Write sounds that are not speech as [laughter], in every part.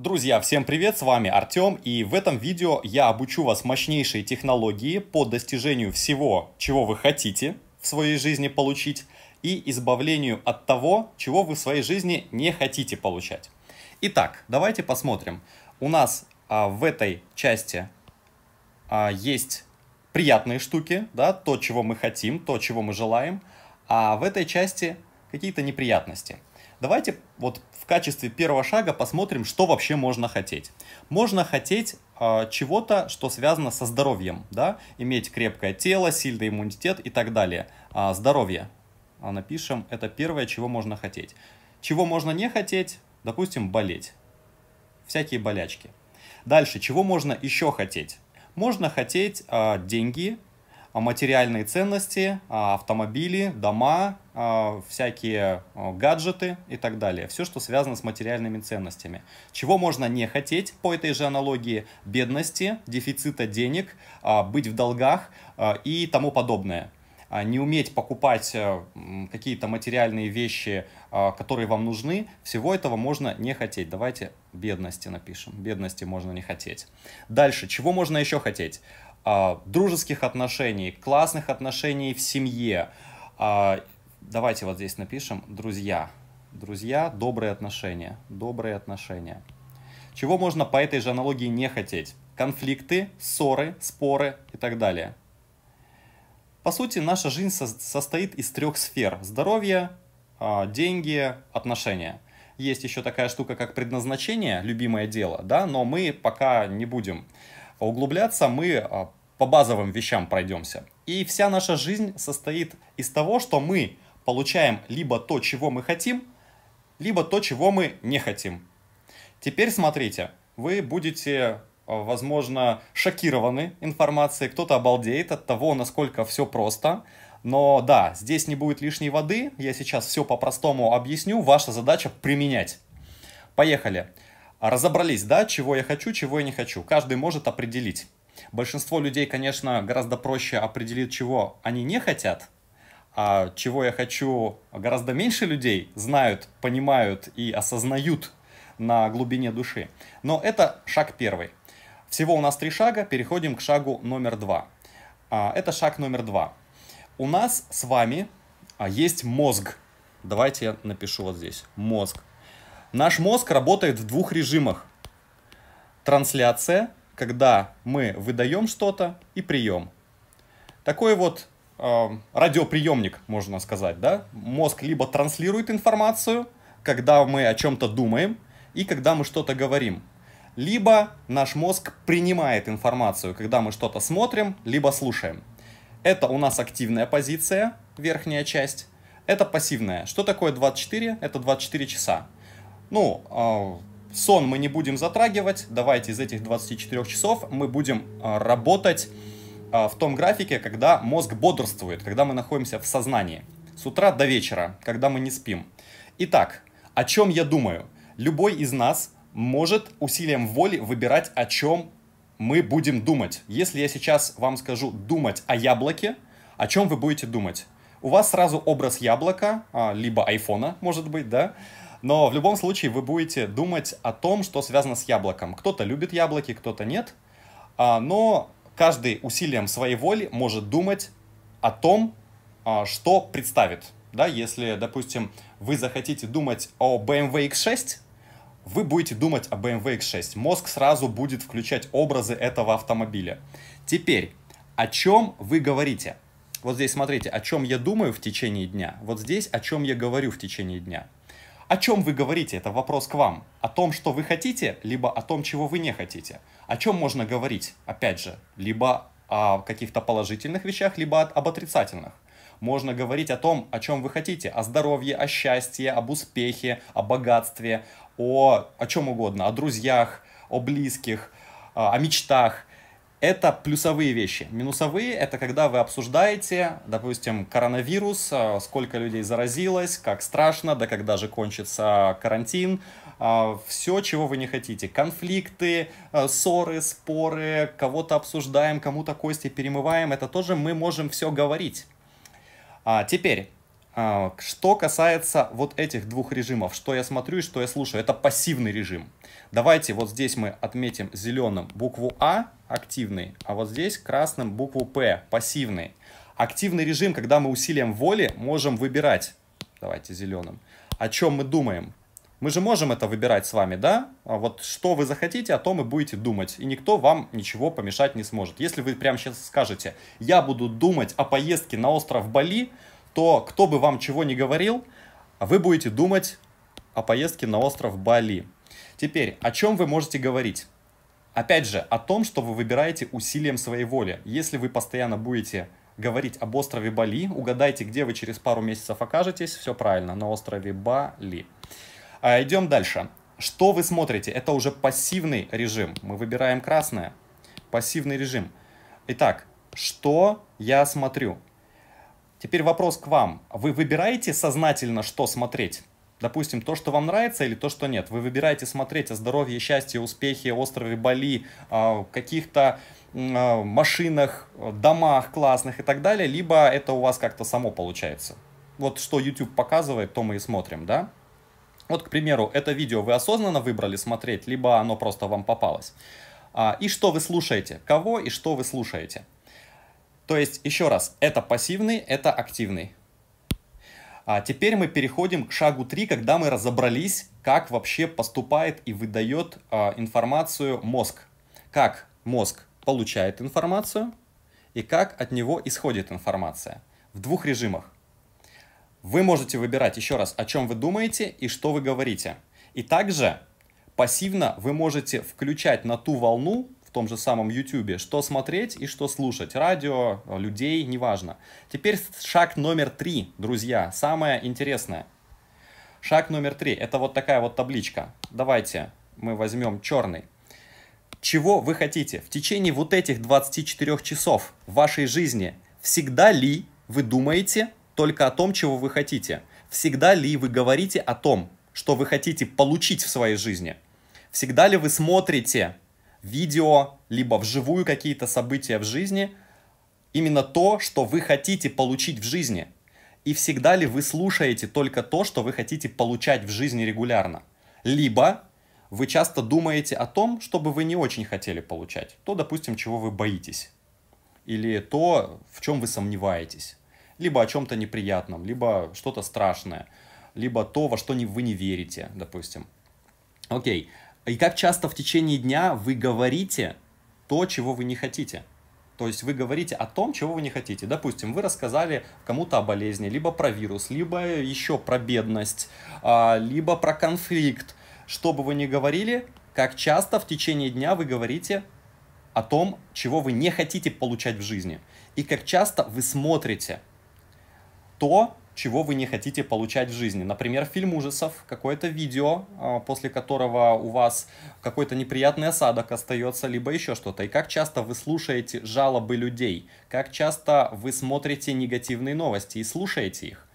Друзья, всем привет, с вами Артем, и в этом видео я обучу вас мощнейшей технологии по достижению всего, чего вы хотите в своей жизни получить, и избавлению от того, чего вы в своей жизни не хотите получать. Итак, давайте посмотрим. У нас а, в этой части а, есть приятные штуки, да, то, чего мы хотим, то, чего мы желаем, а в этой части какие-то неприятности – Давайте вот в качестве первого шага посмотрим, что вообще можно хотеть. Можно хотеть э, чего-то, что связано со здоровьем, да, иметь крепкое тело, сильный иммунитет и так далее. А, здоровье. А напишем, это первое, чего можно хотеть. Чего можно не хотеть, допустим, болеть. Всякие болячки. Дальше, чего можно еще хотеть? Можно хотеть э, деньги, а, материальные ценности, а, автомобили, дома, а, всякие гаджеты и так далее. Все, что связано с материальными ценностями. Чего можно не хотеть по этой же аналогии? Бедности, дефицита денег, быть в долгах и тому подобное не уметь покупать какие-то материальные вещи, которые вам нужны, всего этого можно не хотеть. Давайте бедности напишем. Бедности можно не хотеть. Дальше, чего можно еще хотеть? А, дружеских отношений, классных отношений в семье. А, давайте вот здесь напишем «друзья». Друзья, добрые отношения, добрые отношения. Чего можно по этой же аналогии не хотеть? Конфликты, ссоры, споры и так далее. По сути, наша жизнь со состоит из трех сфер – здоровье, а, деньги, отношения. Есть еще такая штука, как предназначение, любимое дело, да, но мы пока не будем а углубляться мы а, по базовым вещам пройдемся. И вся наша жизнь состоит из того, что мы получаем либо то, чего мы хотим, либо то, чего мы не хотим. Теперь смотрите, вы будете, а, возможно, шокированы информацией, кто-то обалдеет от того, насколько все просто. Но да, здесь не будет лишней воды, я сейчас все по-простому объясню, ваша задача применять. Поехали. Поехали. А разобрались, да, чего я хочу, чего я не хочу. Каждый может определить. Большинство людей, конечно, гораздо проще определить, чего они не хотят, а чего я хочу, гораздо меньше людей знают, понимают и осознают на глубине души. Но это шаг первый. Всего у нас три шага, переходим к шагу номер два. А, это шаг номер два. У нас с вами а есть мозг. Давайте я напишу вот здесь. Мозг. Наш мозг работает в двух режимах. Трансляция, когда мы выдаем что-то и прием. Такой вот э, радиоприемник, можно сказать, да? Мозг либо транслирует информацию, когда мы о чем-то думаем и когда мы что-то говорим. Либо наш мозг принимает информацию, когда мы что-то смотрим, либо слушаем. Это у нас активная позиция, верхняя часть. Это пассивная. Что такое 24? Это 24 часа ну, а, сон мы не будем затрагивать, давайте из этих 24 часов мы будем а, работать а, в том графике, когда мозг бодрствует, когда мы находимся в сознании. С утра до вечера, когда мы не спим. Итак, о чем я думаю? Любой из нас может усилием воли выбирать, о чем мы будем думать. Если я сейчас вам скажу думать о яблоке, о чем вы будете думать? У вас сразу образ яблока, либо айфона, может быть, да? Но в любом случае вы будете думать о том, что связано с яблоком. Кто-то любит яблоки, кто-то нет. А, но каждый усилием своей воли может думать о том, а, что представит. Да, если, допустим, вы захотите думать о BMW X6, вы будете думать о BMW X6. Мозг сразу будет включать образы этого автомобиля. Теперь, о чем вы говорите? Вот здесь смотрите, о чем я думаю в течение дня. Вот здесь, о чем я говорю в течение дня. О чем вы говорите? Это вопрос к вам. О том, что вы хотите, либо о том, чего вы не хотите. О чем можно говорить, опять же, либо о каких-то положительных вещах, либо об отрицательных. Можно говорить о том, о чем вы хотите, о здоровье, о счастье, об успехе, о богатстве, о, о чем угодно, о друзьях, о близких, а, о мечтах это плюсовые вещи. Минусовые – это когда вы обсуждаете, допустим, коронавирус, э, сколько людей заразилось, как страшно, да когда же кончится карантин, э, все, чего вы не хотите. Конфликты, э, ссоры, споры, кого-то обсуждаем, кому-то кости перемываем. Это тоже мы можем все говорить. А теперь, а, что касается вот этих двух режимов, что я смотрю и что я слушаю, это пассивный режим. Давайте вот здесь мы отметим зеленым букву А, активный, а вот здесь красным букву П, пассивный. Активный режим, когда мы усилием воли можем выбирать, давайте зеленым, о чем мы думаем. Мы же можем это выбирать с вами, да? А вот что вы захотите, о том и будете думать. И никто вам ничего помешать не сможет. Если вы прямо сейчас скажете, я буду думать о поездке на остров Бали, то кто бы вам чего не говорил, вы будете думать о поездке на остров Бали. Теперь, о чем вы можете говорить? Опять же, о том, что вы выбираете усилием своей воли. Если вы постоянно будете говорить об острове Бали, угадайте, где вы через пару месяцев окажетесь, все правильно, на острове Бали. А, идем дальше. Что вы смотрите? Это уже пассивный режим. Мы выбираем красное. Пассивный режим. Итак, что я смотрю? Теперь вопрос к вам. Вы выбираете сознательно, что смотреть? Допустим, то, что вам нравится или то, что нет. Вы выбираете смотреть о здоровье, счастье, успехе, острове Бали, а, каких-то а, машинах, домах классных и так далее, либо это у вас как-то само получается. Вот что YouTube показывает, то мы и смотрим, да? Вот, к примеру, это видео вы осознанно выбрали смотреть, либо оно просто вам попалось. А, и что вы слушаете? Кого и что вы слушаете? То есть, еще раз, это пассивный, это активный. А теперь мы переходим к шагу 3, когда мы разобрались, как вообще поступает и выдает э, информацию мозг. Как мозг получает информацию и как от него исходит информация. В двух режимах. Вы можете выбирать еще раз, о чем вы думаете и что вы говорите. И также пассивно вы можете включать на ту волну, том же самом YouTube, что смотреть и что слушать, радио, людей, неважно. Теперь шаг номер три, друзья, самое интересное. Шаг номер три, это вот такая вот табличка. Давайте мы возьмем черный. Чего вы хотите в течение вот этих 24 часов вашей жизни? Всегда ли вы думаете только о том, чего вы хотите? Всегда ли вы говорите о том, что вы хотите получить в своей жизни? Всегда ли вы смотрите видео, либо вживую какие-то события в жизни, именно то, что вы хотите получить в жизни. И всегда ли вы слушаете только то, что вы хотите получать в жизни регулярно? Либо вы часто думаете о том, что бы вы не очень хотели получать, то, допустим, чего вы боитесь, или то, в чем вы сомневаетесь, либо о чем-то неприятном, либо что-то страшное, либо то, во что вы не верите, допустим. Окей, okay и как часто в течение дня вы говорите то, чего вы не хотите. То есть вы говорите о том, чего вы не хотите. Допустим, вы рассказали кому-то о болезни, либо про вирус, либо еще про бедность, а, либо про конфликт. Что бы вы ни говорили, как часто в течение дня вы говорите о том, чего вы не хотите получать в жизни. И как часто вы смотрите то, чего вы не хотите получать в жизни. Например, фильм ужасов, какое-то видео, а, после которого у вас какой-то неприятный осадок остается, либо еще что-то. И как часто вы слушаете жалобы людей, как часто вы смотрите негативные новости и слушаете их.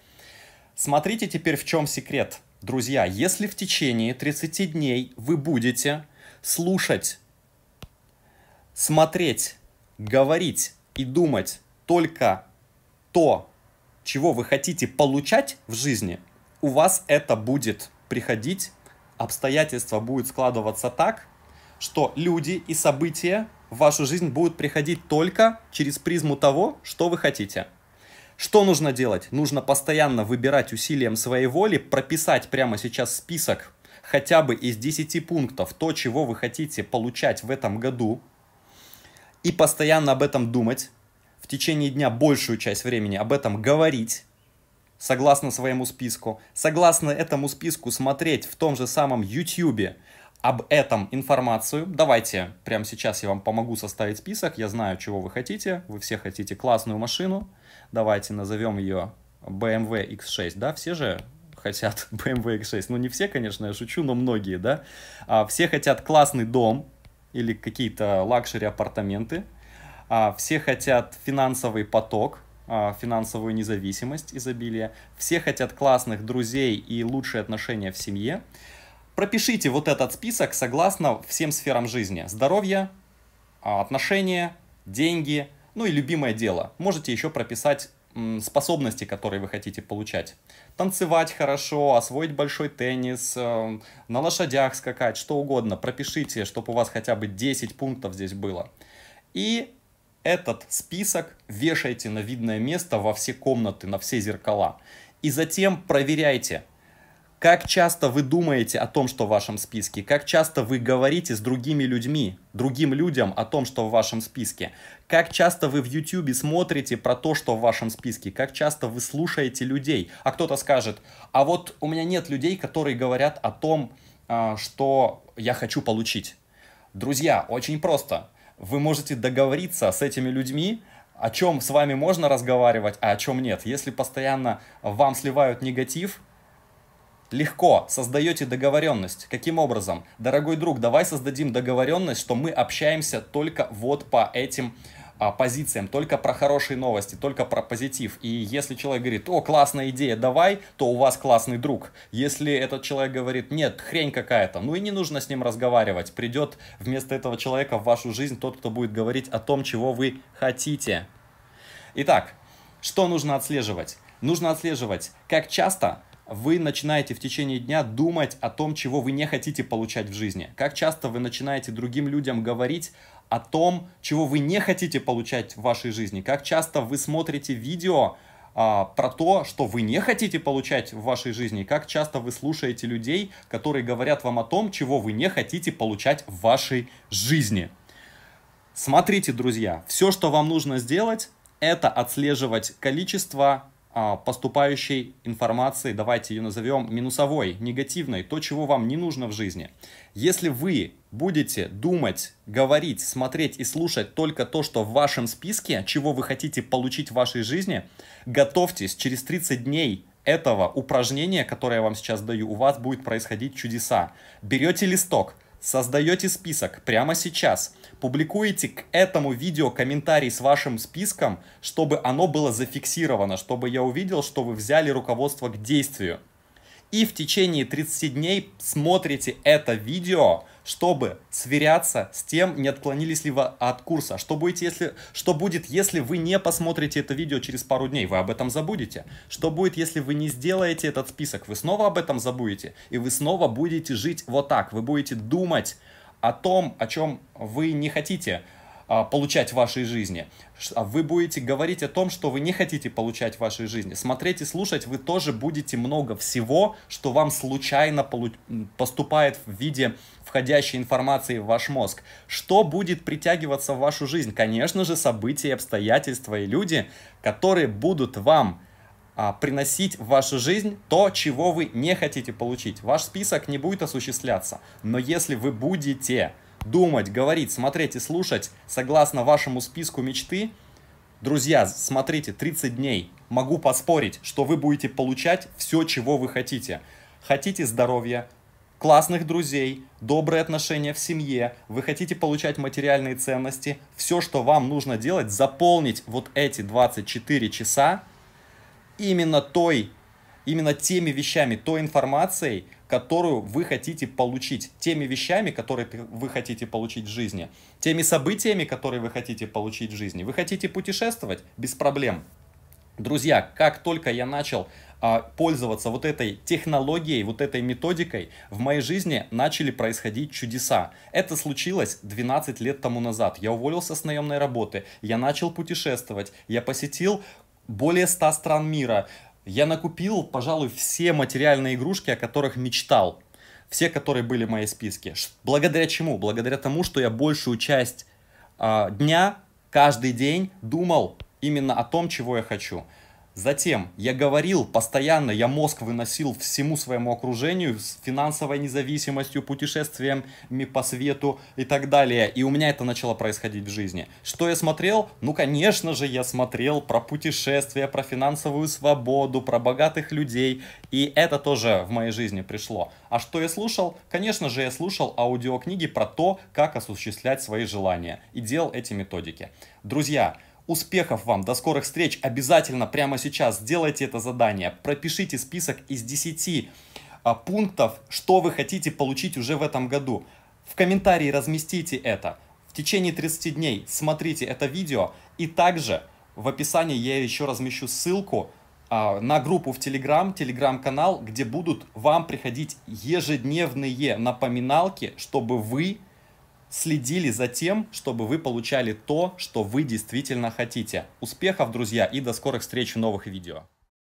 Смотрите теперь, в чем секрет. Друзья, если в течение 30 дней вы будете слушать, смотреть, говорить и думать только то, чего вы хотите получать в жизни, у вас это будет приходить, обстоятельства будут складываться так, что люди и события в вашу жизнь будут приходить только через призму того, что вы хотите. Что нужно делать? Нужно постоянно выбирать усилием своей воли, прописать прямо сейчас список хотя бы из 10 пунктов то, чего вы хотите получать в этом году, и постоянно об этом думать, в течение дня большую часть времени об этом говорить, согласно своему списку, согласно этому списку смотреть в том же самом YouTube об этом информацию. Давайте прямо сейчас я вам помогу составить список. Я знаю, чего вы хотите. Вы все хотите классную машину. Давайте назовем ее BMW X6, да? Все же хотят [laughs] BMW X6. Ну, не все, конечно, я шучу, но многие, да? А, все хотят классный дом или какие-то лакшери апартаменты. А, все хотят финансовый поток, а, финансовую независимость, изобилие. Все хотят классных друзей и лучшие отношения в семье. Пропишите вот этот список согласно всем сферам жизни. Здоровье, а, отношения, деньги, ну и любимое дело. Можете еще прописать способности, которые вы хотите получать. Танцевать хорошо, освоить большой теннис, на лошадях скакать, что угодно. Пропишите, чтобы у вас хотя бы 10 пунктов здесь было. И этот список вешайте на видное место во все комнаты, на все зеркала. И затем проверяйте, как часто вы думаете о том, что в вашем списке, как часто вы говорите с другими людьми, другим людям о том, что в вашем списке, как часто вы в YouTube смотрите про то, что в вашем списке, как часто вы слушаете людей. А кто-то скажет, а вот у меня нет людей, которые говорят о том, а, что я хочу получить. Друзья, очень просто вы можете договориться с этими людьми, о чем с вами можно разговаривать, а о чем нет. Если постоянно вам сливают негатив, легко создаете договоренность. Каким образом? Дорогой друг, давай создадим договоренность, что мы общаемся только вот по этим э, а, позициям, только про хорошие новости, только про позитив. И если человек говорит, о, классная идея, давай, то у вас классный друг. Если этот человек говорит, нет, хрень какая-то, ну и не нужно с ним разговаривать. Придет вместо этого человека в вашу жизнь тот, кто будет говорить о том, чего вы хотите. Итак, что нужно отслеживать? Нужно отслеживать, как часто вы начинаете в течение дня думать о том, чего вы не хотите получать в жизни. Как часто вы начинаете другим людям говорить о том, чего вы не хотите получать в вашей жизни, как часто вы смотрите видео а, про то, что вы не хотите получать в вашей жизни, как часто вы слушаете людей, которые говорят вам о том, чего вы не хотите получать в вашей жизни. Смотрите, друзья, все, что вам нужно сделать, это отслеживать количество а, поступающей информации, давайте ее назовем минусовой, негативной, то, чего вам не нужно в жизни. Если вы будете думать, говорить, смотреть и слушать только то, что в вашем списке, чего вы хотите получить в вашей жизни, готовьтесь, через 30 дней этого упражнения, которое я вам сейчас даю, у вас будет происходить чудеса. Берете листок, создаете список прямо сейчас, публикуете к этому видео комментарий с вашим списком, чтобы оно было зафиксировано, чтобы я увидел, что вы взяли руководство к действию. И в течение 30 дней смотрите это видео, чтобы сверяться с тем, не отклонились ли вы от курса. Что, будет, если, что будет, если вы не посмотрите это видео через пару дней? Вы об этом забудете. Что будет, если вы не сделаете этот список? Вы снова об этом забудете. И вы снова будете жить вот так. Вы будете думать о том, о чем вы не хотите а, получать в вашей жизни. А вы будете говорить о том, что вы не хотите получать в вашей жизни. Смотреть и слушать вы тоже будете много всего, что вам случайно поступает в виде входящей информации в ваш мозг. Что будет притягиваться в вашу жизнь? Конечно же, события, обстоятельства и люди, которые будут вам а, приносить в вашу жизнь то, чего вы не хотите получить. Ваш список не будет осуществляться. Но если вы будете думать, говорить, смотреть и слушать согласно вашему списку мечты. Друзья, смотрите, 30 дней. Могу поспорить, что вы будете получать все, чего вы хотите. Хотите здоровья, классных друзей, добрые отношения в семье, вы хотите получать материальные ценности, все, что вам нужно делать, заполнить вот эти 24 часа именно той именно теми вещами, той информацией, которую вы хотите получить, теми вещами, которые вы хотите получить в жизни, теми событиями, которые вы хотите получить в жизни. Вы хотите путешествовать? Без проблем. Друзья, как только я начал а, пользоваться вот этой технологией, вот этой методикой, в моей жизни начали происходить чудеса. Это случилось 12 лет тому назад. Я уволился с наемной работы, я начал путешествовать, я посетил более 100 стран мира, я накупил, пожалуй, все материальные игрушки, о которых мечтал. Все, которые были в моей списке. Благодаря чему? Благодаря тому, что я большую часть э, дня, каждый день думал именно о том, чего я хочу. Затем я говорил постоянно, я мозг выносил всему своему окружению с финансовой независимостью, путешествиями по свету и так далее. И у меня это начало происходить в жизни. Что я смотрел? Ну, конечно же, я смотрел про путешествия, про финансовую свободу, про богатых людей. И это тоже в моей жизни пришло. А что я слушал? Конечно же, я слушал аудиокниги про то, как осуществлять свои желания. И делал эти методики. Друзья, Успехов вам, до скорых встреч. Обязательно прямо сейчас сделайте это задание. Пропишите список из 10 а, пунктов, что вы хотите получить уже в этом году. В комментарии разместите это. В течение 30 дней смотрите это видео. И также в описании я еще размещу ссылку а, на группу в Телеграм, Телеграм-канал, где будут вам приходить ежедневные напоминалки, чтобы вы следили за тем, чтобы вы получали то, что вы действительно хотите. Успехов, друзья, и до скорых встреч в новых видео.